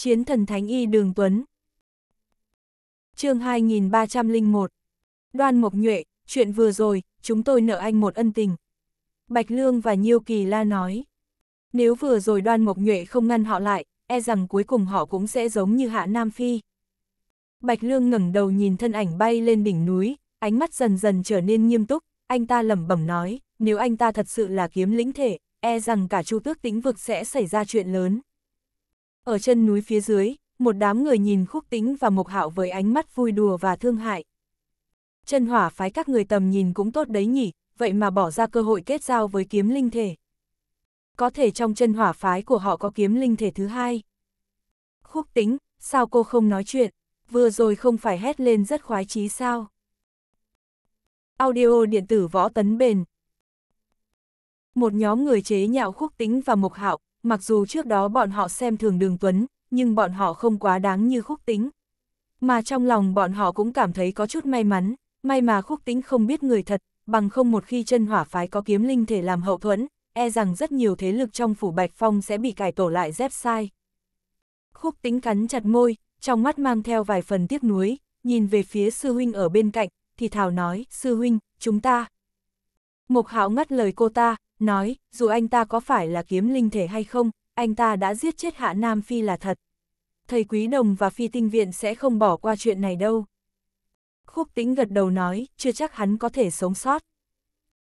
Chiến thần Thánh Y Đường Tuấn chương 2301 Đoan Mộc Nhuệ, chuyện vừa rồi, chúng tôi nợ anh một ân tình. Bạch Lương và Nhiêu Kỳ La nói. Nếu vừa rồi Đoan Mộc Nhuệ không ngăn họ lại, e rằng cuối cùng họ cũng sẽ giống như Hạ Nam Phi. Bạch Lương ngẩng đầu nhìn thân ảnh bay lên đỉnh núi, ánh mắt dần dần trở nên nghiêm túc, anh ta lẩm bẩm nói, nếu anh ta thật sự là kiếm lĩnh thể, e rằng cả Chu Tước Tĩnh vực sẽ xảy ra chuyện lớn. Ở chân núi phía dưới, một đám người nhìn khúc tính và mộc hạo với ánh mắt vui đùa và thương hại. Chân hỏa phái các người tầm nhìn cũng tốt đấy nhỉ, vậy mà bỏ ra cơ hội kết giao với kiếm linh thể. Có thể trong chân hỏa phái của họ có kiếm linh thể thứ hai. Khúc tính, sao cô không nói chuyện, vừa rồi không phải hét lên rất khoái chí sao. Audio điện tử võ tấn bền. Một nhóm người chế nhạo khúc tính và mục hạo, mặc dù trước đó bọn họ xem thường đường Tuấn, nhưng bọn họ không quá đáng như khúc tính. Mà trong lòng bọn họ cũng cảm thấy có chút may mắn, may mà khúc tính không biết người thật, bằng không một khi chân hỏa phái có kiếm linh thể làm hậu thuẫn, e rằng rất nhiều thế lực trong phủ Bạch Phong sẽ bị cải tổ lại dép sai. Khúc tính cắn chặt môi, trong mắt mang theo vài phần tiếc nuối, nhìn về phía sư huynh ở bên cạnh, thì thảo nói, sư huynh, chúng ta. Mộc hạo ngắt lời cô ta, nói, dù anh ta có phải là kiếm linh thể hay không, anh ta đã giết chết Hạ Nam Phi là thật. Thầy Quý Đồng và Phi Tinh Viện sẽ không bỏ qua chuyện này đâu. Khúc Tĩnh gật đầu nói, chưa chắc hắn có thể sống sót.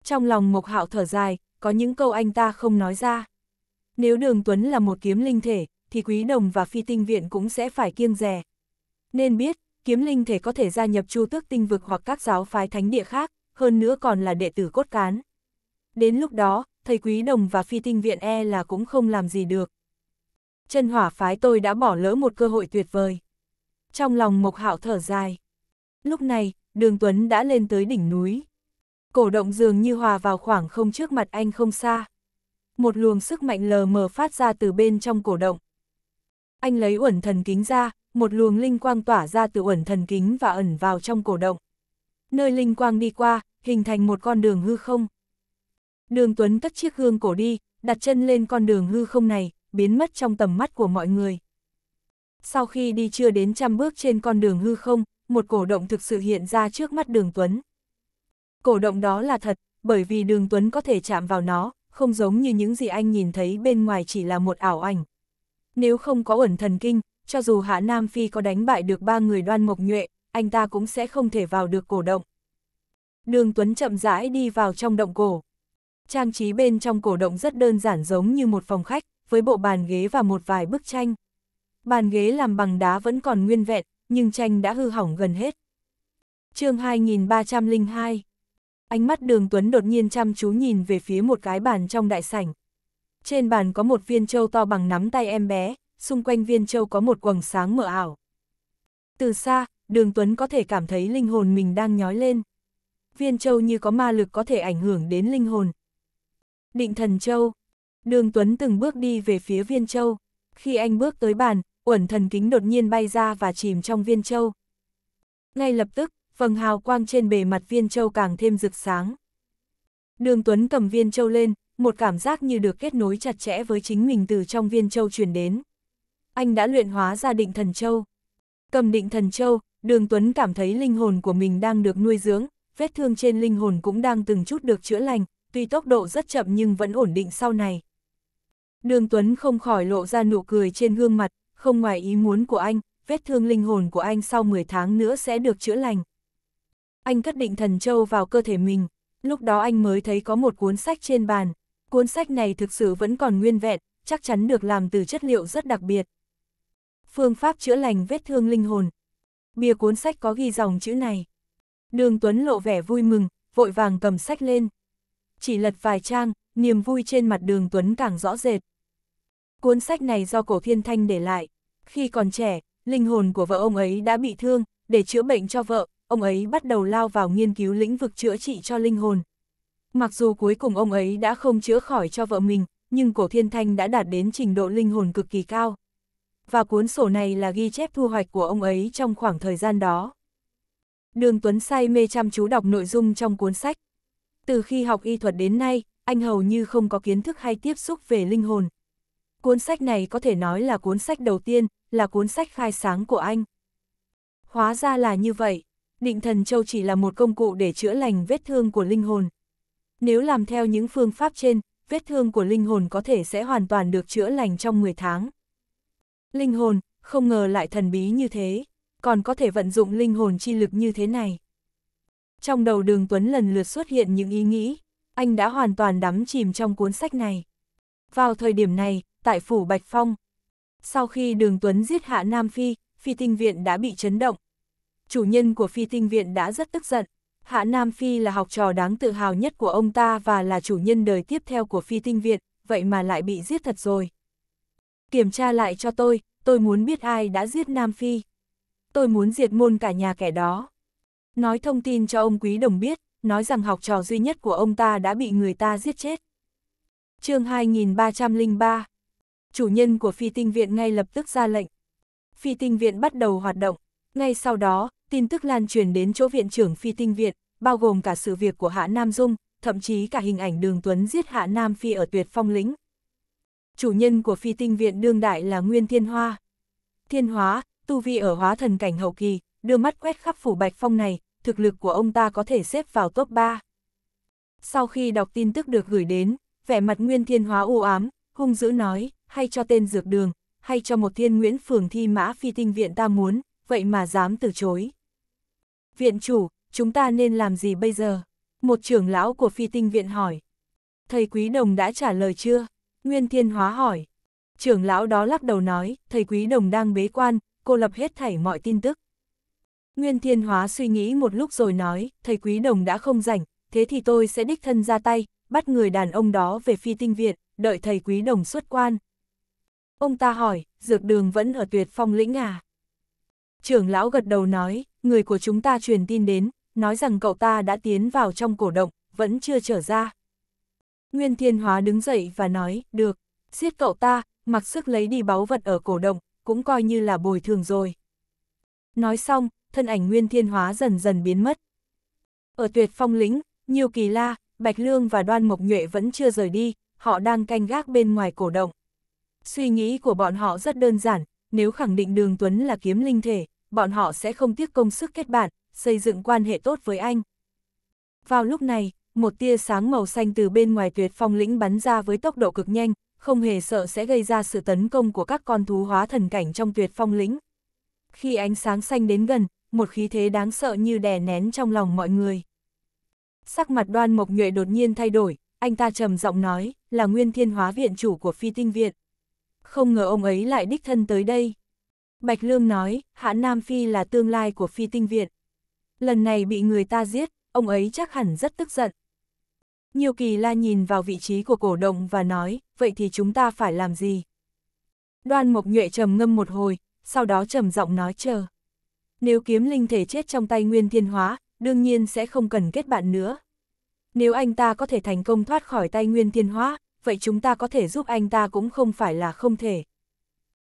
Trong lòng Mộc Hạo thở dài, có những câu anh ta không nói ra. Nếu Đường Tuấn là một kiếm linh thể, thì Quý Đồng và Phi Tinh Viện cũng sẽ phải kiêng rè. Nên biết, kiếm linh thể có thể gia nhập chu tước tinh vực hoặc các giáo phái thánh địa khác, hơn nữa còn là đệ tử cốt cán. Đến lúc đó, thầy Quý Đồng và phi tinh viện e là cũng không làm gì được. Chân hỏa phái tôi đã bỏ lỡ một cơ hội tuyệt vời. Trong lòng Mộc Hạo thở dài. Lúc này, Đường Tuấn đã lên tới đỉnh núi. Cổ động dường như hòa vào khoảng không trước mặt anh không xa. Một luồng sức mạnh lờ mờ phát ra từ bên trong cổ động. Anh lấy uẩn thần kính ra, một luồng linh quang tỏa ra từ uẩn thần kính và ẩn vào trong cổ động. Nơi linh quang đi qua, hình thành một con đường hư không. Đường Tuấn cất chiếc gương cổ đi, đặt chân lên con đường hư không này, biến mất trong tầm mắt của mọi người. Sau khi đi chưa đến trăm bước trên con đường hư không, một cổ động thực sự hiện ra trước mắt đường Tuấn. Cổ động đó là thật, bởi vì đường Tuấn có thể chạm vào nó, không giống như những gì anh nhìn thấy bên ngoài chỉ là một ảo ảnh. Nếu không có ẩn thần kinh, cho dù Hạ Nam Phi có đánh bại được ba người đoan mộc nhuệ, anh ta cũng sẽ không thể vào được cổ động. Đường Tuấn chậm rãi đi vào trong động cổ trang trí bên trong cổ động rất đơn giản giống như một phòng khách, với bộ bàn ghế và một vài bức tranh. Bàn ghế làm bằng đá vẫn còn nguyên vẹn, nhưng tranh đã hư hỏng gần hết. chương 2302 Ánh mắt đường Tuấn đột nhiên chăm chú nhìn về phía một cái bàn trong đại sảnh. Trên bàn có một viên trâu to bằng nắm tay em bé, xung quanh viên trâu có một quầng sáng mờ ảo. Từ xa, đường Tuấn có thể cảm thấy linh hồn mình đang nhói lên. Viên trâu như có ma lực có thể ảnh hưởng đến linh hồn, Định thần châu. Đường Tuấn từng bước đi về phía viên châu. Khi anh bước tới bàn, uẩn thần kính đột nhiên bay ra và chìm trong viên châu. Ngay lập tức, phần hào quang trên bề mặt viên châu càng thêm rực sáng. Đường Tuấn cầm viên châu lên, một cảm giác như được kết nối chặt chẽ với chính mình từ trong viên châu truyền đến. Anh đã luyện hóa ra định thần châu. Cầm định thần châu, đường Tuấn cảm thấy linh hồn của mình đang được nuôi dưỡng, vết thương trên linh hồn cũng đang từng chút được chữa lành, tuy tốc độ rất chậm nhưng vẫn ổn định sau này. Đường Tuấn không khỏi lộ ra nụ cười trên gương mặt, không ngoài ý muốn của anh, vết thương linh hồn của anh sau 10 tháng nữa sẽ được chữa lành. Anh cất định thần châu vào cơ thể mình, lúc đó anh mới thấy có một cuốn sách trên bàn. Cuốn sách này thực sự vẫn còn nguyên vẹn, chắc chắn được làm từ chất liệu rất đặc biệt. Phương pháp chữa lành vết thương linh hồn. Bìa cuốn sách có ghi dòng chữ này. Đường Tuấn lộ vẻ vui mừng, vội vàng cầm sách lên chỉ lật vài trang, niềm vui trên mặt đường Tuấn càng rõ rệt. Cuốn sách này do cổ thiên thanh để lại. Khi còn trẻ, linh hồn của vợ ông ấy đã bị thương, để chữa bệnh cho vợ, ông ấy bắt đầu lao vào nghiên cứu lĩnh vực chữa trị cho linh hồn. Mặc dù cuối cùng ông ấy đã không chữa khỏi cho vợ mình, nhưng cổ thiên thanh đã đạt đến trình độ linh hồn cực kỳ cao. Và cuốn sổ này là ghi chép thu hoạch của ông ấy trong khoảng thời gian đó. Đường Tuấn say mê chăm chú đọc nội dung trong cuốn sách, từ khi học y thuật đến nay, anh hầu như không có kiến thức hay tiếp xúc về linh hồn. Cuốn sách này có thể nói là cuốn sách đầu tiên, là cuốn sách khai sáng của anh. Hóa ra là như vậy, định thần châu chỉ là một công cụ để chữa lành vết thương của linh hồn. Nếu làm theo những phương pháp trên, vết thương của linh hồn có thể sẽ hoàn toàn được chữa lành trong 10 tháng. Linh hồn, không ngờ lại thần bí như thế, còn có thể vận dụng linh hồn chi lực như thế này. Trong đầu đường Tuấn lần lượt xuất hiện những ý nghĩ, anh đã hoàn toàn đắm chìm trong cuốn sách này. Vào thời điểm này, tại phủ Bạch Phong, sau khi đường Tuấn giết hạ Nam Phi, Phi Tinh Viện đã bị chấn động. Chủ nhân của Phi Tinh Viện đã rất tức giận. Hạ Nam Phi là học trò đáng tự hào nhất của ông ta và là chủ nhân đời tiếp theo của Phi Tinh Viện, vậy mà lại bị giết thật rồi. Kiểm tra lại cho tôi, tôi muốn biết ai đã giết Nam Phi. Tôi muốn diệt môn cả nhà kẻ đó nói thông tin cho ông Quý Đồng biết, nói rằng học trò duy nhất của ông ta đã bị người ta giết chết. chương 2303 Chủ nhân của phi tinh viện ngay lập tức ra lệnh. Phi tinh viện bắt đầu hoạt động. Ngay sau đó, tin tức lan truyền đến chỗ viện trưởng phi tinh viện, bao gồm cả sự việc của Hạ Nam Dung, thậm chí cả hình ảnh đường Tuấn giết Hạ Nam Phi ở tuyệt phong lĩnh. Chủ nhân của phi tinh viện đương đại là Nguyên Thiên Hoa. Thiên Hóa, tu vi ở hóa thần cảnh hậu kỳ, đưa mắt quét khắp phủ bạch phong này, thực lực của ông ta có thể xếp vào top 3. Sau khi đọc tin tức được gửi đến, vẻ mặt Nguyên Thiên Hóa u ám, hung dữ nói, hay cho tên dược đường, hay cho một thiên nguyễn phường thi mã phi tinh viện ta muốn, vậy mà dám từ chối. Viện chủ, chúng ta nên làm gì bây giờ? Một trưởng lão của phi tinh viện hỏi. Thầy Quý Đồng đã trả lời chưa? Nguyên Thiên Hóa hỏi. Trưởng lão đó lắc đầu nói, thầy Quý Đồng đang bế quan, cô lập hết thảy mọi tin tức. Nguyên Thiên Hóa suy nghĩ một lúc rồi nói, thầy Quý Đồng đã không rảnh, thế thì tôi sẽ đích thân ra tay, bắt người đàn ông đó về phi tinh viện, đợi thầy Quý Đồng xuất quan. Ông ta hỏi, dược đường vẫn ở tuyệt phong lĩnh à? Trưởng lão gật đầu nói, người của chúng ta truyền tin đến, nói rằng cậu ta đã tiến vào trong cổ động, vẫn chưa trở ra. Nguyên Thiên Hóa đứng dậy và nói, được, giết cậu ta, mặc sức lấy đi báu vật ở cổ động, cũng coi như là bồi thường rồi. Nói xong, thân ảnh Nguyên Thiên Hóa dần dần biến mất. Ở tuyệt phong lĩnh, nhiều kỳ la, Bạch Lương và Đoan Mộc Nhuệ vẫn chưa rời đi, họ đang canh gác bên ngoài cổ động. Suy nghĩ của bọn họ rất đơn giản, nếu khẳng định đường Tuấn là kiếm linh thể, bọn họ sẽ không tiếc công sức kết bạn, xây dựng quan hệ tốt với anh. Vào lúc này, một tia sáng màu xanh từ bên ngoài tuyệt phong lĩnh bắn ra với tốc độ cực nhanh, không hề sợ sẽ gây ra sự tấn công của các con thú hóa thần cảnh trong tuyệt phong lĩnh. Khi ánh sáng xanh đến gần, một khí thế đáng sợ như đè nén trong lòng mọi người. Sắc mặt đoan mộc nhuệ đột nhiên thay đổi, anh ta trầm giọng nói, là nguyên thiên hóa viện chủ của phi tinh viện. Không ngờ ông ấy lại đích thân tới đây. Bạch Lương nói, hãn Nam Phi là tương lai của phi tinh viện. Lần này bị người ta giết, ông ấy chắc hẳn rất tức giận. Nhiều kỳ la nhìn vào vị trí của cổ động và nói, vậy thì chúng ta phải làm gì? Đoan Mộc Nhuệ trầm ngâm một hồi, sau đó trầm giọng nói chờ. Nếu kiếm linh thể chết trong tay Nguyên Thiên Hóa, đương nhiên sẽ không cần kết bạn nữa. Nếu anh ta có thể thành công thoát khỏi tay Nguyên Thiên Hóa, vậy chúng ta có thể giúp anh ta cũng không phải là không thể.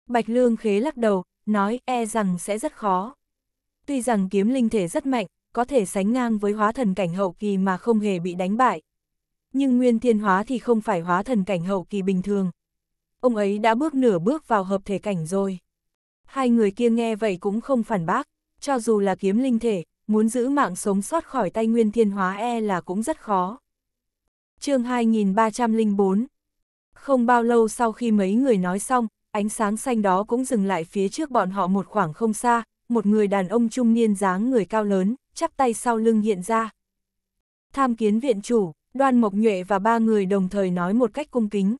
Bạch Lương Khế lắc đầu, nói e rằng sẽ rất khó. Tuy rằng kiếm linh thể rất mạnh, có thể sánh ngang với hóa thần cảnh hậu kỳ mà không hề bị đánh bại. Nhưng Nguyên Thiên Hóa thì không phải hóa thần cảnh hậu kỳ bình thường. Ông ấy đã bước nửa bước vào hợp thể cảnh rồi. Hai người kia nghe vậy cũng không phản bác, cho dù là kiếm linh thể, muốn giữ mạng sống sót khỏi tay nguyên thiên hóa e là cũng rất khó. chương 2304 Không bao lâu sau khi mấy người nói xong, ánh sáng xanh đó cũng dừng lại phía trước bọn họ một khoảng không xa, một người đàn ông trung niên dáng người cao lớn, chắp tay sau lưng hiện ra. Tham kiến viện chủ, đoan mộc nhuệ và ba người đồng thời nói một cách cung kính.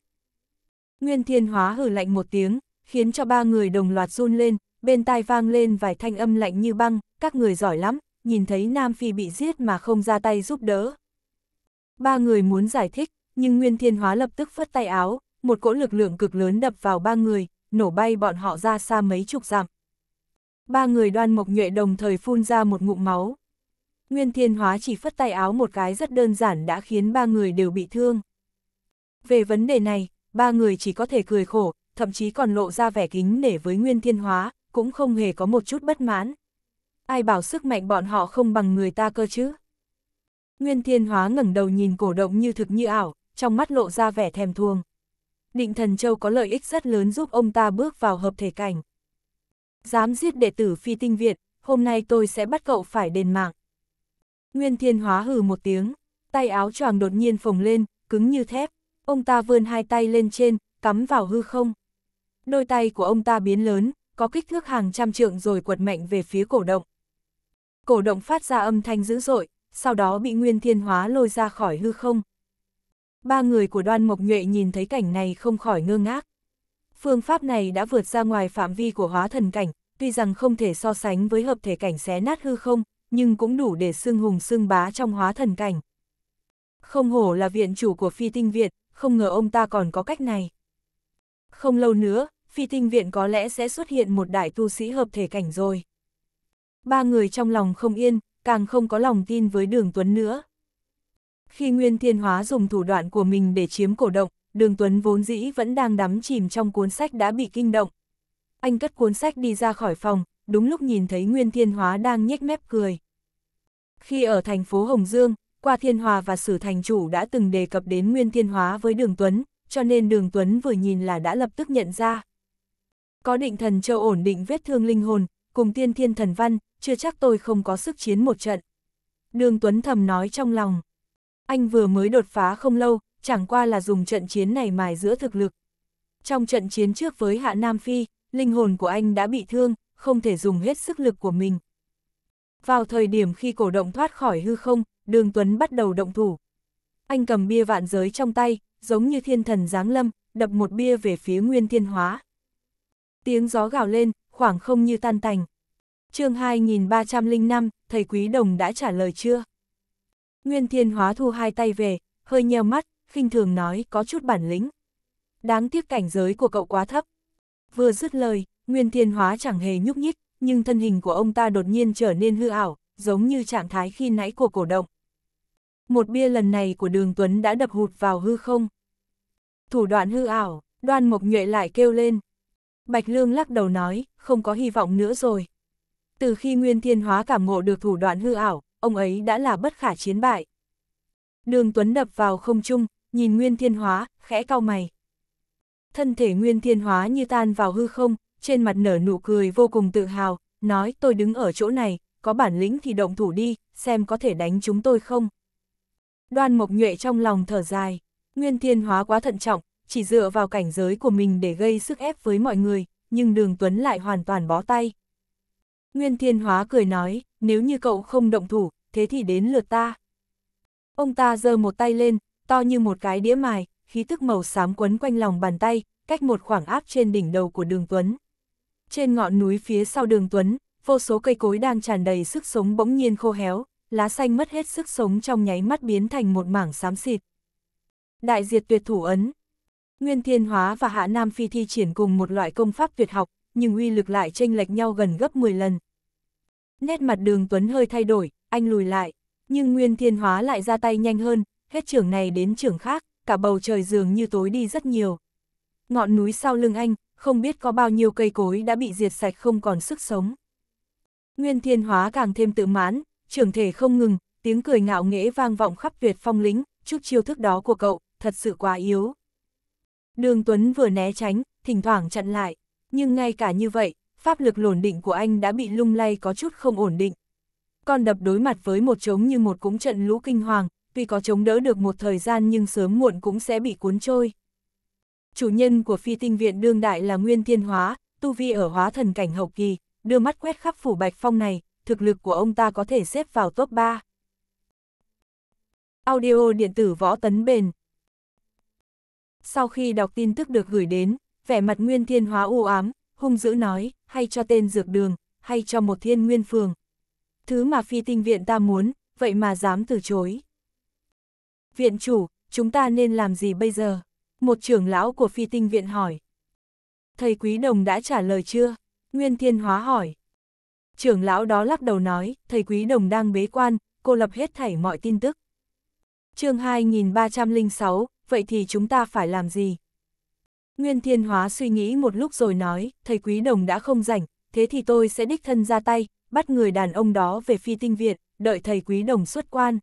Nguyên thiên hóa hử lạnh một tiếng, khiến cho ba người đồng loạt run lên, bên tai vang lên vài thanh âm lạnh như băng, các người giỏi lắm, nhìn thấy Nam Phi bị giết mà không ra tay giúp đỡ. Ba người muốn giải thích, nhưng Nguyên Thiên Hóa lập tức phất tay áo, một cỗ lực lượng cực lớn đập vào ba người, nổ bay bọn họ ra xa mấy chục dặm. Ba người đoan mộc nhuệ đồng thời phun ra một ngụm máu. Nguyên Thiên Hóa chỉ phất tay áo một cái rất đơn giản đã khiến ba người đều bị thương. Về vấn đề này, ba người chỉ có thể cười khổ, thậm chí còn lộ ra vẻ kính nể với Nguyên Thiên Hóa, cũng không hề có một chút bất mãn. Ai bảo sức mạnh bọn họ không bằng người ta cơ chứ? Nguyên Thiên Hóa ngẩng đầu nhìn cổ động như thực như ảo, trong mắt lộ ra vẻ thèm thuồng. Định Thần Châu có lợi ích rất lớn giúp ông ta bước vào hợp thể cảnh. Dám giết đệ tử phi tinh viện, hôm nay tôi sẽ bắt cậu phải đền mạng. Nguyên Thiên Hóa hừ một tiếng, tay áo choàng đột nhiên phồng lên, cứng như thép. Ông ta vươn hai tay lên trên, cắm vào hư không. Đôi tay của ông ta biến lớn, có kích thước hàng trăm trượng rồi quật mạnh về phía cổ động. Cổ động phát ra âm thanh dữ dội, sau đó bị Nguyên Thiên Hóa lôi ra khỏi hư không. Ba người của đoan mộc nhuệ nhìn thấy cảnh này không khỏi ngơ ngác. Phương pháp này đã vượt ra ngoài phạm vi của hóa thần cảnh, tuy rằng không thể so sánh với hợp thể cảnh xé nát hư không, nhưng cũng đủ để xưng hùng xưng bá trong hóa thần cảnh. Không hổ là viện chủ của phi tinh viện, không ngờ ông ta còn có cách này. Không lâu nữa, phi tinh viện có lẽ sẽ xuất hiện một đại tu sĩ hợp thể cảnh rồi. Ba người trong lòng không yên, càng không có lòng tin với đường Tuấn nữa. Khi Nguyên Thiên Hóa dùng thủ đoạn của mình để chiếm cổ động, đường Tuấn vốn dĩ vẫn đang đắm chìm trong cuốn sách đã bị kinh động. Anh cất cuốn sách đi ra khỏi phòng, đúng lúc nhìn thấy Nguyên Thiên Hóa đang nhếch mép cười. Khi ở thành phố Hồng Dương, qua Thiên Hòa và Sử Thành Chủ đã từng đề cập đến Nguyên Thiên Hóa với Đường Tuấn, cho nên Đường Tuấn vừa nhìn là đã lập tức nhận ra. Có định thần châu ổn định vết thương linh hồn, cùng tiên thiên thần văn, chưa chắc tôi không có sức chiến một trận. Đường Tuấn thầm nói trong lòng. Anh vừa mới đột phá không lâu, chẳng qua là dùng trận chiến này mài giữa thực lực. Trong trận chiến trước với Hạ Nam Phi, linh hồn của anh đã bị thương, không thể dùng hết sức lực của mình. Vào thời điểm khi cổ động thoát khỏi hư không, đường Tuấn bắt đầu động thủ. Anh cầm bia vạn giới trong tay, giống như thiên thần giáng lâm, đập một bia về phía Nguyên Thiên Hóa. Tiếng gió gào lên, khoảng không như tan tành. chương 2305, thầy Quý Đồng đã trả lời chưa? Nguyên Thiên Hóa thu hai tay về, hơi nheo mắt, khinh thường nói có chút bản lĩnh. Đáng tiếc cảnh giới của cậu quá thấp. Vừa dứt lời, Nguyên Thiên Hóa chẳng hề nhúc nhích, nhưng thân hình của ông ta đột nhiên trở nên hư ảo, giống như trạng thái khi nãy của cổ động. Một bia lần này của đường Tuấn đã đập hụt vào hư không. Thủ đoạn hư ảo, đoan mộc nhuệ lại kêu lên, Bạch Lương lắc đầu nói, không có hy vọng nữa rồi. Từ khi Nguyên Thiên Hóa cảm ngộ được thủ đoạn hư ảo, ông ấy đã là bất khả chiến bại. Đường Tuấn đập vào không trung, nhìn Nguyên Thiên Hóa, khẽ cau mày. Thân thể Nguyên Thiên Hóa như tan vào hư không, trên mặt nở nụ cười vô cùng tự hào, nói tôi đứng ở chỗ này, có bản lĩnh thì động thủ đi, xem có thể đánh chúng tôi không. Đoan Mộc Nhuệ trong lòng thở dài, Nguyên Thiên Hóa quá thận trọng, chỉ dựa vào cảnh giới của mình để gây sức ép với mọi người, nhưng đường Tuấn lại hoàn toàn bó tay. Nguyên Thiên Hóa cười nói, nếu như cậu không động thủ, thế thì đến lượt ta. Ông ta giơ một tay lên, to như một cái đĩa mài, khí tức màu xám quấn quanh lòng bàn tay, cách một khoảng áp trên đỉnh đầu của đường Tuấn. Trên ngọn núi phía sau đường Tuấn, vô số cây cối đang tràn đầy sức sống bỗng nhiên khô héo, lá xanh mất hết sức sống trong nháy mắt biến thành một mảng xám xịt. Đại diệt tuyệt thủ ấn, Nguyên Thiên Hóa và Hạ Nam Phi thi triển cùng một loại công pháp tuyệt học, nhưng uy lực lại chênh lệch nhau gần gấp 10 lần. Nét mặt đường Tuấn hơi thay đổi, anh lùi lại, nhưng Nguyên Thiên Hóa lại ra tay nhanh hơn, hết trường này đến trường khác, cả bầu trời dường như tối đi rất nhiều. Ngọn núi sau lưng anh, không biết có bao nhiêu cây cối đã bị diệt sạch không còn sức sống. Nguyên Thiên Hóa càng thêm tự mãn, trưởng thể không ngừng, tiếng cười ngạo nghễ vang vọng khắp tuyệt phong lĩnh. chút chiêu thức đó của cậu, thật sự quá yếu. Đường Tuấn vừa né tránh, thỉnh thoảng chặn lại. Nhưng ngay cả như vậy, pháp lực lồn định của anh đã bị lung lay có chút không ổn định. Con đập đối mặt với một trống như một cúng trận lũ kinh hoàng, tuy có chống đỡ được một thời gian nhưng sớm muộn cũng sẽ bị cuốn trôi. Chủ nhân của phi tinh viện đương đại là Nguyên Thiên Hóa, tu vi ở hóa thần cảnh hậu kỳ, đưa mắt quét khắp phủ bạch phong này, thực lực của ông ta có thể xếp vào top 3. Audio điện tử võ tấn bền sau khi đọc tin tức được gửi đến, vẻ mặt Nguyên Thiên Hóa u ám, hung dữ nói, hay cho tên dược đường, hay cho một thiên nguyên phường. Thứ mà phi tinh viện ta muốn, vậy mà dám từ chối. Viện chủ, chúng ta nên làm gì bây giờ? Một trưởng lão của phi tinh viện hỏi. Thầy Quý Đồng đã trả lời chưa? Nguyên Thiên Hóa hỏi. Trưởng lão đó lắc đầu nói, thầy Quý Đồng đang bế quan, cô lập hết thảy mọi tin tức. chương 2306, vậy thì chúng ta phải làm gì? Nguyên Thiên Hóa suy nghĩ một lúc rồi nói, thầy Quý Đồng đã không rảnh, thế thì tôi sẽ đích thân ra tay, bắt người đàn ông đó về phi tinh viện, đợi thầy Quý Đồng xuất quan.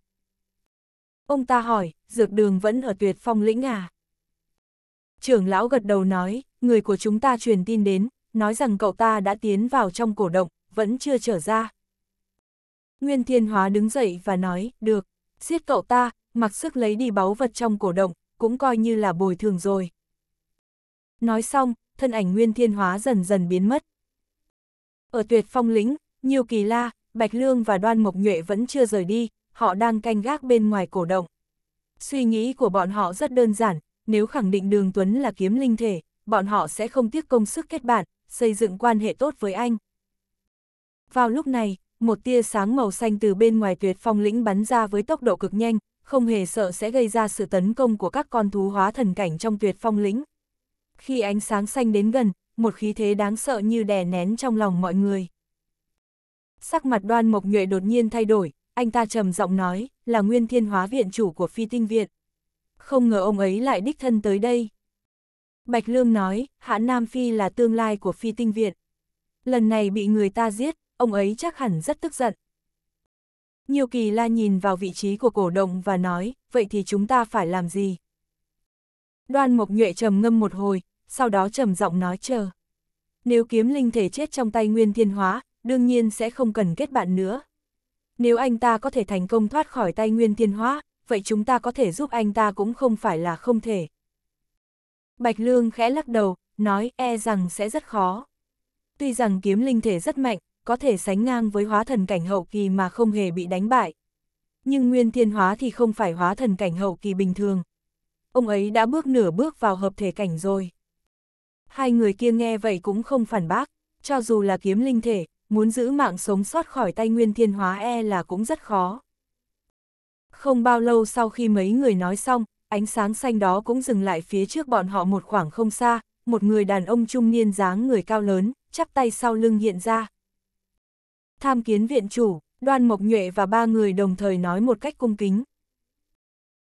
Ông ta hỏi, dược đường vẫn ở tuyệt phong lĩnh à? Trưởng lão gật đầu nói, người của chúng ta truyền tin đến, nói rằng cậu ta đã tiến vào trong cổ động, vẫn chưa trở ra. Nguyên Thiên Hóa đứng dậy và nói, được, giết cậu ta, mặc sức lấy đi báu vật trong cổ động, cũng coi như là bồi thường rồi. Nói xong, thân ảnh Nguyên Thiên Hóa dần dần biến mất. Ở tuyệt phong lĩnh, nhiều kỳ la, Bạch Lương và Đoan Mộc Nhuệ vẫn chưa rời đi, họ đang canh gác bên ngoài cổ động. Suy nghĩ của bọn họ rất đơn giản, nếu khẳng định Đường Tuấn là kiếm linh thể, bọn họ sẽ không tiếc công sức kết bạn, xây dựng quan hệ tốt với anh. Vào lúc này, một tia sáng màu xanh từ bên ngoài tuyệt phong lĩnh bắn ra với tốc độ cực nhanh, không hề sợ sẽ gây ra sự tấn công của các con thú hóa thần cảnh trong tuyệt phong lĩnh. Khi ánh sáng xanh đến gần, một khí thế đáng sợ như đè nén trong lòng mọi người. Sắc mặt đoan mộc nhuệ đột nhiên thay đổi, anh ta trầm giọng nói, là nguyên thiên hóa viện chủ của phi tinh viện. Không ngờ ông ấy lại đích thân tới đây. Bạch Lương nói, hạ Nam Phi là tương lai của phi tinh viện. Lần này bị người ta giết, ông ấy chắc hẳn rất tức giận. Nhiều kỳ la nhìn vào vị trí của cổ động và nói, vậy thì chúng ta phải làm gì? Đoan Mộc Nhuệ trầm ngâm một hồi, sau đó trầm giọng nói chờ. Nếu kiếm linh thể chết trong tay Nguyên Thiên Hóa, đương nhiên sẽ không cần kết bạn nữa. Nếu anh ta có thể thành công thoát khỏi tay Nguyên Thiên Hóa, vậy chúng ta có thể giúp anh ta cũng không phải là không thể. Bạch Lương khẽ lắc đầu, nói e rằng sẽ rất khó. Tuy rằng kiếm linh thể rất mạnh, có thể sánh ngang với hóa thần cảnh hậu kỳ mà không hề bị đánh bại. Nhưng nguyên thiên hóa thì không phải hóa thần cảnh hậu kỳ bình thường. Ông ấy đã bước nửa bước vào hợp thể cảnh rồi. Hai người kia nghe vậy cũng không phản bác, cho dù là kiếm linh thể, muốn giữ mạng sống sót khỏi tay nguyên thiên hóa e là cũng rất khó. Không bao lâu sau khi mấy người nói xong, ánh sáng xanh đó cũng dừng lại phía trước bọn họ một khoảng không xa, một người đàn ông trung niên dáng người cao lớn, chắp tay sau lưng hiện ra tham kiến viện chủ, đoan mộc nhuệ và ba người đồng thời nói một cách cung kính.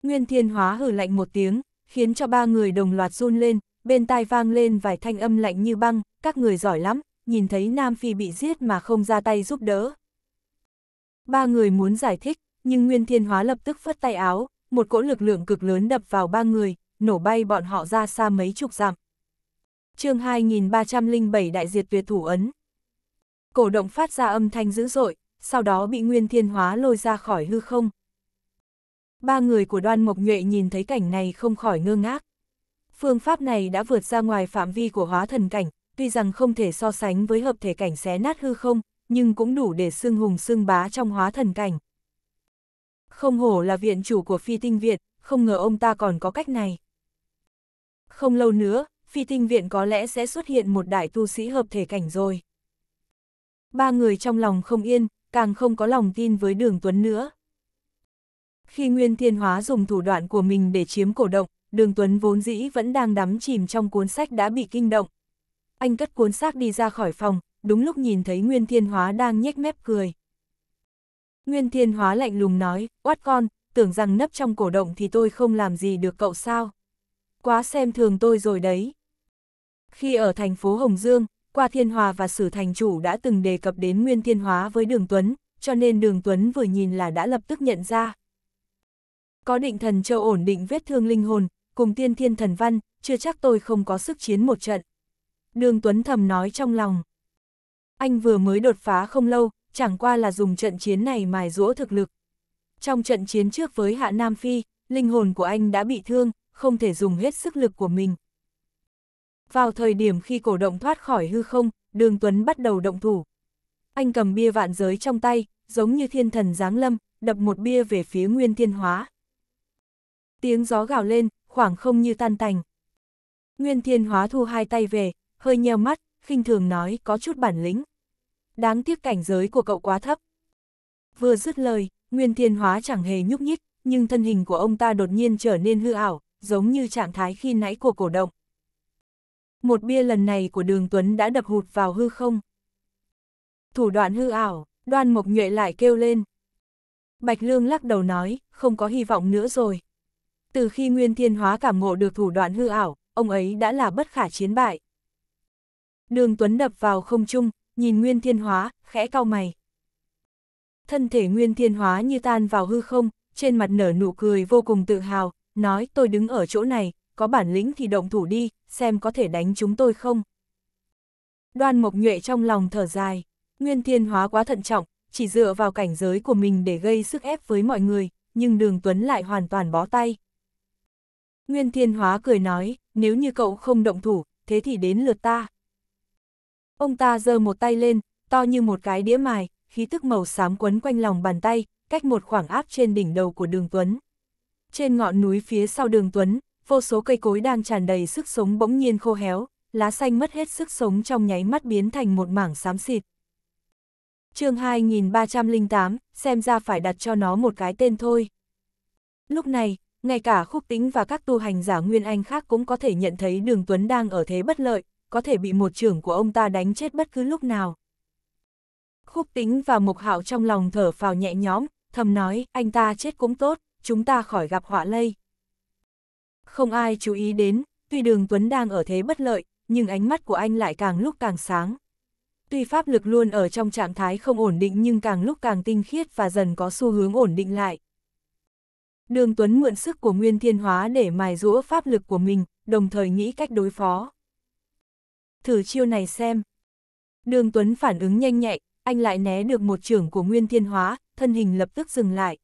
Nguyên thiên hóa hử lạnh một tiếng, khiến cho ba người đồng loạt run lên, bên tai vang lên vài thanh âm lạnh như băng, các người giỏi lắm, nhìn thấy Nam Phi bị giết mà không ra tay giúp đỡ. Ba người muốn giải thích, nhưng Nguyên Thiên Hóa lập tức phất tay áo, một cỗ lực lượng cực lớn đập vào ba người, nổ bay bọn họ ra xa mấy chục dặm. chương 2307 Đại diệt tuyệt thủ ấn cổ động phát ra âm thanh dữ dội, sau đó bị Nguyên Thiên Hóa lôi ra khỏi hư không. Ba người của đoan mộc nhuệ nhìn thấy cảnh này không khỏi ngơ ngác. Phương pháp này đã vượt ra ngoài phạm vi của hóa thần cảnh, tuy rằng không thể so sánh với hợp thể cảnh xé nát hư không, nhưng cũng đủ để xưng hùng xưng bá trong hóa thần cảnh. Không hổ là viện chủ của phi tinh viện, không ngờ ông ta còn có cách này. Không lâu nữa, phi tinh viện có lẽ sẽ xuất hiện một đại tu sĩ hợp thể cảnh rồi ba người trong lòng không yên, càng không có lòng tin với đường Tuấn nữa. Khi Nguyên Thiên Hóa dùng thủ đoạn của mình để chiếm cổ động, đường Tuấn vốn dĩ vẫn đang đắm chìm trong cuốn sách đã bị kinh động. Anh cất cuốn xác đi ra khỏi phòng, đúng lúc nhìn thấy Nguyên Thiên Hóa đang nhếch mép cười. Nguyên Thiên Hóa lạnh lùng nói, oát con, tưởng rằng nấp trong cổ động thì tôi không làm gì được cậu sao. Quá xem thường tôi rồi đấy. Khi ở thành phố Hồng Dương, qua thiên hòa và sử thành chủ đã từng đề cập đến nguyên thiên hóa với đường Tuấn, cho nên đường Tuấn vừa nhìn là đã lập tức nhận ra. Có định thần châu ổn định vết thương linh hồn, cùng tiên thiên thần văn, chưa chắc tôi không có sức chiến một trận. Đường Tuấn thầm nói trong lòng. Anh vừa mới đột phá không lâu, chẳng qua là dùng trận chiến này mài rũa thực lực. Trong trận chiến trước với Hạ Nam Phi, linh hồn của anh đã bị thương, không thể dùng hết sức lực của mình. Vào thời điểm khi cổ động thoát khỏi hư không, đường Tuấn bắt đầu động thủ. Anh cầm bia vạn giới trong tay, giống như thiên thần giáng lâm, đập một bia về phía nguyên thiên hóa. Tiếng gió gào lên, khoảng không như tan tành. Nguyên thiên hóa thu hai tay về, hơi nheo mắt, khinh thường nói có chút bản lĩnh. Đáng tiếc cảnh giới của cậu quá thấp. Vừa dứt lời, Nguyên thiên hóa chẳng hề nhúc nhích, nhưng thân hình của ông ta đột nhiên trở nên hư ảo, giống như trạng thái khi nãy của cổ động. Một bia lần này của đường Tuấn đã đập hụt vào hư không. Thủ đoạn hư ảo, đoan mộc nhuệ lại kêu lên. Bạch Lương lắc đầu nói, không có hy vọng nữa rồi. Từ khi Nguyên Thiên Hóa cảm ngộ được thủ đoạn hư ảo, ông ấy đã là bất khả chiến bại. Đường Tuấn đập vào không trung, nhìn Nguyên Thiên Hóa, khẽ cau mày. Thân thể Nguyên Thiên Hóa như tan vào hư không, trên mặt nở nụ cười vô cùng tự hào, nói tôi đứng ở chỗ này, có bản lĩnh thì động thủ đi, xem có thể đánh chúng tôi không. Đoan Mộc Nhuệ trong lòng thở dài, Nguyên Thiên Hóa quá thận trọng, chỉ dựa vào cảnh giới của mình để gây sức ép với mọi người, nhưng Đường Tuấn lại hoàn toàn bó tay. Nguyên Thiên Hóa cười nói, nếu như cậu không động thủ, thế thì đến lượt ta. Ông ta giơ một tay lên, to như một cái đĩa mài, khí tức màu xám quấn quanh lòng bàn tay, cách một khoảng áp trên đỉnh đầu của Đường Tuấn. Trên ngọn núi phía sau Đường Tuấn, vô số cây cối đang tràn đầy sức sống bỗng nhiên khô héo, lá xanh mất hết sức sống trong nháy mắt biến thành một mảng xám xịt. chương 2308, xem ra phải đặt cho nó một cái tên thôi. Lúc này, ngay cả khúc tính và các tu hành giả Nguyên Anh khác cũng có thể nhận thấy đường Tuấn đang ở thế bất lợi, có thể bị một trưởng của ông ta đánh chết bất cứ lúc nào. Khúc tính và mục hạo trong lòng thở phào nhẹ nhõm, thầm nói, anh ta chết cũng tốt, chúng ta khỏi gặp họa lây. Không ai chú ý đến, tuy đường Tuấn đang ở thế bất lợi, nhưng ánh mắt của anh lại càng lúc càng sáng. Tuy pháp lực luôn ở trong trạng thái không ổn định nhưng càng lúc càng tinh khiết và dần có xu hướng ổn định lại. Đường Tuấn mượn sức của Nguyên Thiên Hóa để mài rũa pháp lực của mình, đồng thời nghĩ cách đối phó. Thử chiêu này xem. Đường Tuấn phản ứng nhanh nhạy, anh lại né được một trưởng của Nguyên Thiên Hóa, thân hình lập tức dừng lại.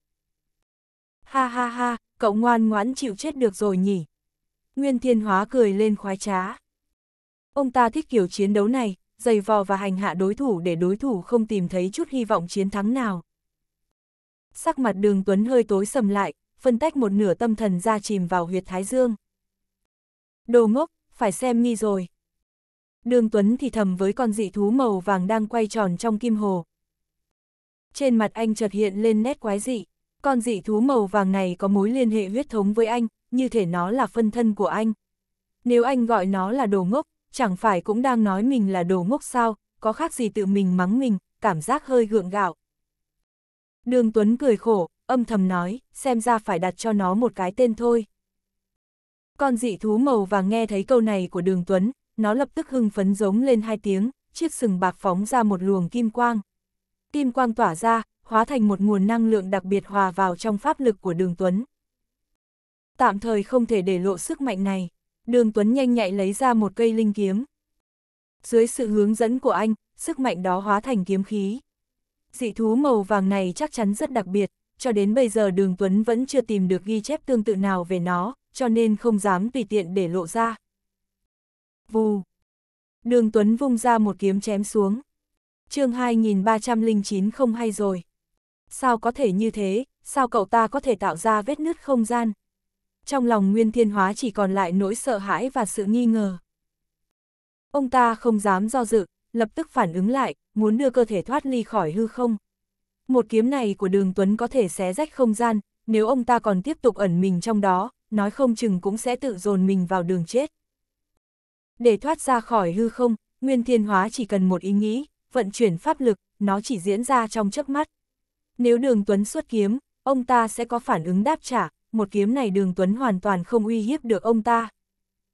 Ha ha ha, cậu ngoan ngoãn chịu chết được rồi nhỉ. Nguyên thiên hóa cười lên khoái trá. Ông ta thích kiểu chiến đấu này, dày vò và hành hạ đối thủ để đối thủ không tìm thấy chút hy vọng chiến thắng nào. Sắc mặt đường Tuấn hơi tối sầm lại, phân tách một nửa tâm thần ra chìm vào huyệt thái dương. Đồ ngốc, phải xem nghi rồi. Đường Tuấn thì thầm với con dị thú màu vàng đang quay tròn trong kim hồ. Trên mặt anh chợt hiện lên nét quái dị. Con dị thú màu vàng này có mối liên hệ huyết thống với anh, như thể nó là phân thân của anh. Nếu anh gọi nó là đồ ngốc, chẳng phải cũng đang nói mình là đồ ngốc sao, có khác gì tự mình mắng mình, cảm giác hơi gượng gạo. Đường Tuấn cười khổ, âm thầm nói, xem ra phải đặt cho nó một cái tên thôi. Con dị thú màu vàng nghe thấy câu này của đường Tuấn, nó lập tức hưng phấn giống lên hai tiếng, chiếc sừng bạc phóng ra một luồng kim quang. Kim quang tỏa ra, hóa thành một nguồn năng lượng đặc biệt hòa vào trong pháp lực của Đường Tuấn. Tạm thời không thể để lộ sức mạnh này, Đường Tuấn nhanh nhạy lấy ra một cây linh kiếm. Dưới sự hướng dẫn của anh, sức mạnh đó hóa thành kiếm khí. Dị thú màu vàng này chắc chắn rất đặc biệt, cho đến bây giờ Đường Tuấn vẫn chưa tìm được ghi chép tương tự nào về nó, cho nên không dám tùy tiện để lộ ra. Vù! Đường Tuấn vung ra một kiếm chém xuống. chương 2309 không hay rồi sao có thể như thế, sao cậu ta có thể tạo ra vết nứt không gian. Trong lòng Nguyên Thiên Hóa chỉ còn lại nỗi sợ hãi và sự nghi ngờ. Ông ta không dám do dự, lập tức phản ứng lại, muốn đưa cơ thể thoát ly khỏi hư không. Một kiếm này của đường Tuấn có thể xé rách không gian, nếu ông ta còn tiếp tục ẩn mình trong đó, nói không chừng cũng sẽ tự dồn mình vào đường chết. Để thoát ra khỏi hư không, Nguyên Thiên Hóa chỉ cần một ý nghĩ, vận chuyển pháp lực, nó chỉ diễn ra trong chớp mắt. Nếu đường Tuấn xuất kiếm, ông ta sẽ có phản ứng đáp trả, một kiếm này đường Tuấn hoàn toàn không uy hiếp được ông ta.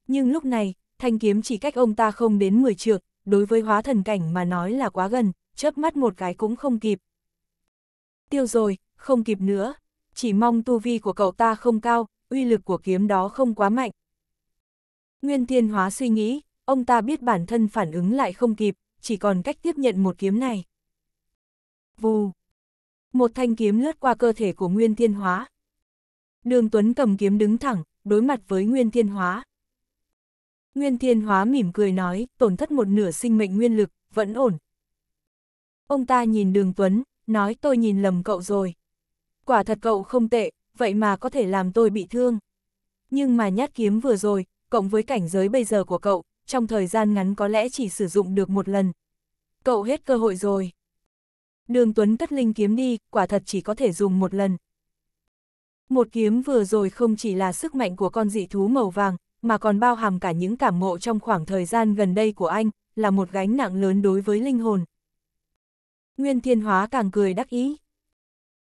Nhưng lúc này, thanh kiếm chỉ cách ông ta không đến 10 trượng, đối với hóa thần cảnh mà nói là quá gần, chớp mắt một cái cũng không kịp. Tiêu rồi, không kịp nữa, chỉ mong tu vi của cậu ta không cao, uy lực của kiếm đó không quá mạnh. Nguyên thiên hóa suy nghĩ, ông ta biết bản thân phản ứng lại không kịp, chỉ còn cách tiếp nhận một kiếm này. Vù, một thanh kiếm lướt qua cơ thể của Nguyên Thiên Hóa. Đường Tuấn cầm kiếm đứng thẳng, đối mặt với Nguyên Thiên Hóa. Nguyên Thiên Hóa mỉm cười nói, tổn thất một nửa sinh mệnh nguyên lực, vẫn ổn. Ông ta nhìn Đường Tuấn, nói tôi nhìn lầm cậu rồi. Quả thật cậu không tệ, vậy mà có thể làm tôi bị thương. Nhưng mà nhát kiếm vừa rồi, cộng với cảnh giới bây giờ của cậu, trong thời gian ngắn có lẽ chỉ sử dụng được một lần. Cậu hết cơ hội rồi đường Tuấn cất linh kiếm đi, quả thật chỉ có thể dùng một lần. Một kiếm vừa rồi không chỉ là sức mạnh của con dị thú màu vàng, mà còn bao hàm cả những cảm ngộ trong khoảng thời gian gần đây của anh, là một gánh nặng lớn đối với linh hồn. Nguyên Thiên Hóa càng cười đắc ý.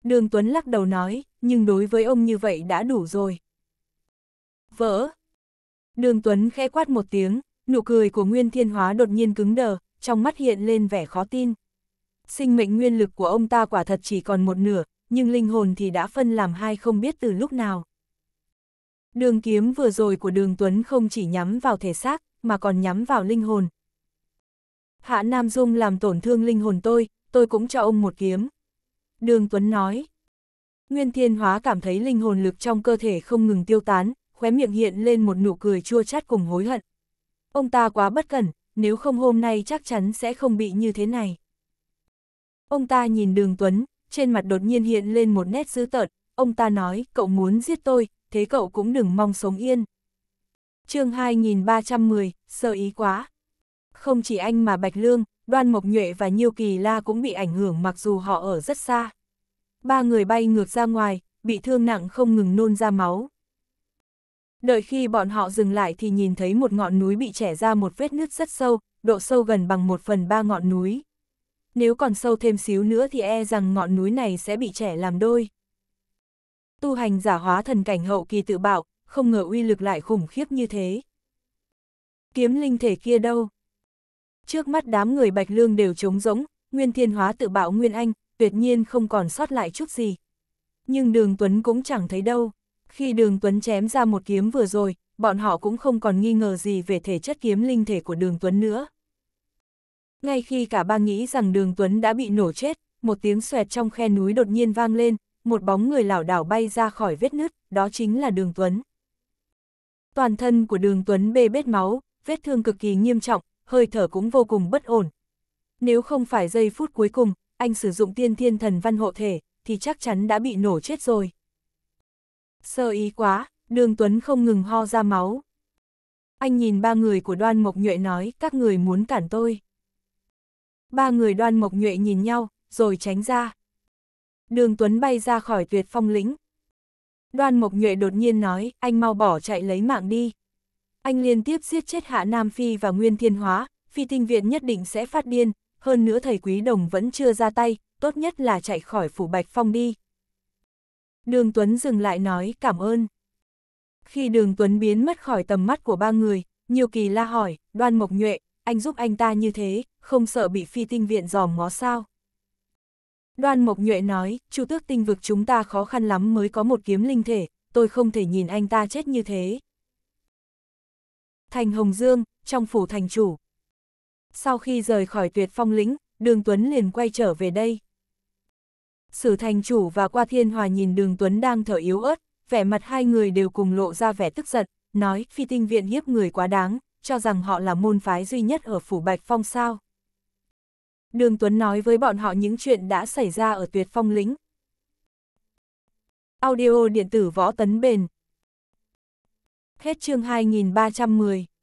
Đường Tuấn lắc đầu nói, nhưng đối với ông như vậy đã đủ rồi. Vỡ! Đường Tuấn khẽ quát một tiếng, nụ cười của Nguyên Thiên Hóa đột nhiên cứng đờ, trong mắt hiện lên vẻ khó tin sinh mệnh nguyên lực của ông ta quả thật chỉ còn một nửa, nhưng linh hồn thì đã phân làm hai không biết từ lúc nào. Đường kiếm vừa rồi của đường Tuấn không chỉ nhắm vào thể xác, mà còn nhắm vào linh hồn. Hạ Nam Dung làm tổn thương linh hồn tôi, tôi cũng cho ông một kiếm. Đường Tuấn nói. Nguyên Thiên Hóa cảm thấy linh hồn lực trong cơ thể không ngừng tiêu tán, khóe miệng hiện lên một nụ cười chua chát cùng hối hận. Ông ta quá bất cẩn, nếu không hôm nay chắc chắn sẽ không bị như thế này. Ông ta nhìn đường Tuấn, trên mặt đột nhiên hiện lên một nét dữ tợn, ông ta nói, cậu muốn giết tôi, thế cậu cũng đừng mong sống yên. chương 2310, sơ ý quá. Không chỉ anh mà Bạch Lương, Đoan Mộc Nhuệ và Nhiêu Kỳ La cũng bị ảnh hưởng mặc dù họ ở rất xa. Ba người bay ngược ra ngoài, bị thương nặng không ngừng nôn ra máu. Đợi khi bọn họ dừng lại thì nhìn thấy một ngọn núi bị trẻ ra một vết nứt rất sâu, độ sâu gần bằng một phần ba ngọn núi nếu còn sâu thêm xíu nữa thì e rằng ngọn núi này sẽ bị trẻ làm đôi. Tu hành giả hóa thần cảnh hậu kỳ tự bạo, không ngờ uy lực lại khủng khiếp như thế. Kiếm linh thể kia đâu? Trước mắt đám người Bạch Lương đều trống rỗng, Nguyên Thiên Hóa tự bạo Nguyên Anh, tuyệt nhiên không còn sót lại chút gì. Nhưng Đường Tuấn cũng chẳng thấy đâu. Khi Đường Tuấn chém ra một kiếm vừa rồi, bọn họ cũng không còn nghi ngờ gì về thể chất kiếm linh thể của Đường Tuấn nữa. Ngay khi cả ba nghĩ rằng đường Tuấn đã bị nổ chết, một tiếng xoẹt trong khe núi đột nhiên vang lên, một bóng người lảo đảo bay ra khỏi vết nứt, đó chính là đường Tuấn. Toàn thân của đường Tuấn bê bết máu, vết thương cực kỳ nghiêm trọng, hơi thở cũng vô cùng bất ổn. Nếu không phải giây phút cuối cùng, anh sử dụng tiên thiên thần văn hộ thể, thì chắc chắn đã bị nổ chết rồi. Sơ ý quá, đường Tuấn không ngừng ho ra máu. Anh nhìn ba người của đoan mộc nhuệ nói, các người muốn cản tôi. Ba người đoan mộc nhuệ nhìn nhau, rồi tránh ra. Đường Tuấn bay ra khỏi tuyệt phong lĩnh. Đoan mộc nhuệ đột nhiên nói, anh mau bỏ chạy lấy mạng đi. Anh liên tiếp giết chết Hạ Nam Phi và Nguyên Thiên Hóa, Phi tinh viện nhất định sẽ phát điên, hơn nữa thầy Quý Đồng vẫn chưa ra tay, tốt nhất là chạy khỏi phủ Bạch Phong đi. Đường Tuấn dừng lại nói cảm ơn. Khi đường Tuấn biến mất khỏi tầm mắt của ba người, nhiều kỳ la hỏi, đoan mộc nhuệ, anh giúp anh ta như thế, không sợ bị phi tinh viện giòm ngó sao. Đoan Mộc Nhuệ nói, chu tước tinh vực chúng ta khó khăn lắm mới có một kiếm linh thể, tôi không thể nhìn anh ta chết như thế. Thành Hồng Dương, trong phủ thành chủ. Sau khi rời khỏi tuyệt phong lĩnh, Đường Tuấn liền quay trở về đây. Sử thành chủ và qua thiên hòa nhìn đường Tuấn đang thở yếu ớt, vẻ mặt hai người đều cùng lộ ra vẻ tức giận, nói phi tinh viện hiếp người quá đáng, cho rằng họ là môn phái duy nhất ở phủ Bạch Phong sao. Đường Tuấn nói với bọn họ những chuyện đã xảy ra ở tuyệt phong lĩnh. Audio điện tử võ tấn bền. Hết chương 2310